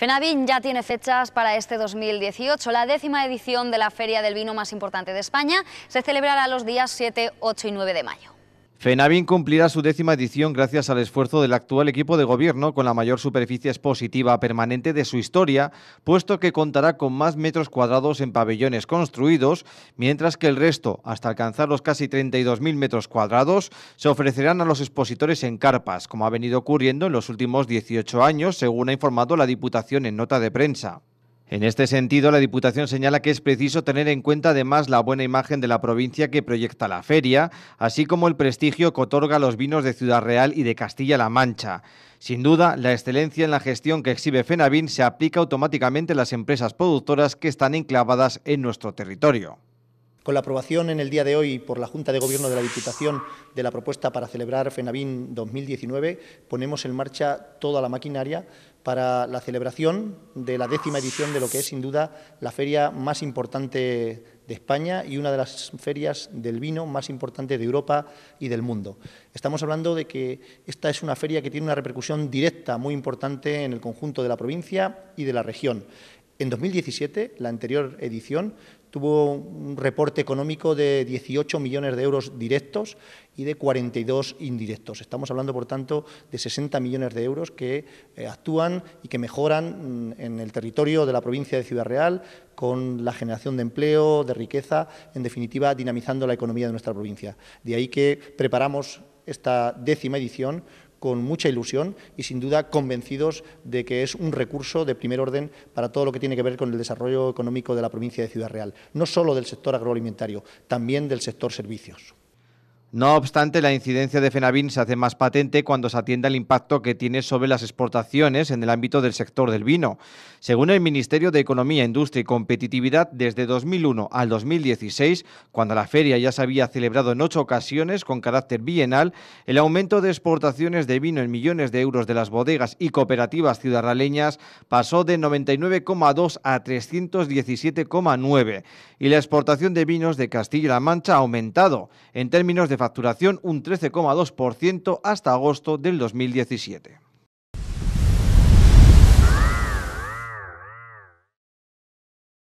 Fenavín ya tiene fechas para este 2018. La décima edición de la Feria del Vino más importante de España se celebrará los días 7, 8 y 9 de mayo. FENAVIN cumplirá su décima edición gracias al esfuerzo del actual equipo de gobierno con la mayor superficie expositiva permanente de su historia, puesto que contará con más metros cuadrados en pabellones construidos, mientras que el resto, hasta alcanzar los casi 32.000 metros cuadrados, se ofrecerán a los expositores en carpas, como ha venido ocurriendo en los últimos 18 años, según ha informado la Diputación en nota de prensa. En este sentido, la Diputación señala que es preciso tener en cuenta además la buena imagen de la provincia que proyecta la feria, así como el prestigio que otorga los vinos de Ciudad Real y de Castilla-La Mancha. Sin duda, la excelencia en la gestión que exhibe FENAVIN se aplica automáticamente a las empresas productoras que están enclavadas en nuestro territorio. Con la aprobación en el día de hoy por la Junta de Gobierno de la Diputación de la propuesta para celebrar FENAVIN 2019, ponemos en marcha toda la maquinaria para la celebración de la décima edición de lo que es, sin duda, la feria más importante de España y una de las ferias del vino más importantes de Europa y del mundo. Estamos hablando de que esta es una feria que tiene una repercusión directa muy importante en el conjunto de la provincia y de la región. En 2017, la anterior edición, tuvo un reporte económico de 18 millones de euros directos y de 42 indirectos. Estamos hablando, por tanto, de 60 millones de euros que eh, actúan y que mejoran mm, en el territorio de la provincia de Ciudad Real con la generación de empleo, de riqueza, en definitiva, dinamizando la economía de nuestra provincia. De ahí que preparamos esta décima edición con mucha ilusión y sin duda convencidos de que es un recurso de primer orden para todo lo que tiene que ver con el desarrollo económico de la provincia de Ciudad Real, no solo del sector agroalimentario, también del sector servicios. No obstante, la incidencia de fenavín se hace más patente cuando se atienda el impacto que tiene sobre las exportaciones en el ámbito del sector del vino. Según el Ministerio de Economía, Industria y Competitividad, desde 2001 al 2016, cuando la feria ya se había celebrado en ocho ocasiones con carácter bienal, el aumento de exportaciones de vino en millones de euros de las bodegas y cooperativas ciudadraleñas pasó de 99,2 a 317,9 y la exportación de vinos de Castilla-La Mancha ha aumentado. En términos de facturación un 13,2% hasta agosto del 2017.